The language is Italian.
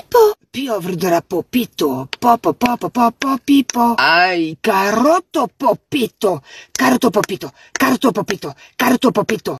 Pippo! Piovrdra Poppito, popo popo popo pipo. Ai, caroto popito. caroto popito. caroto popito. caroto popito.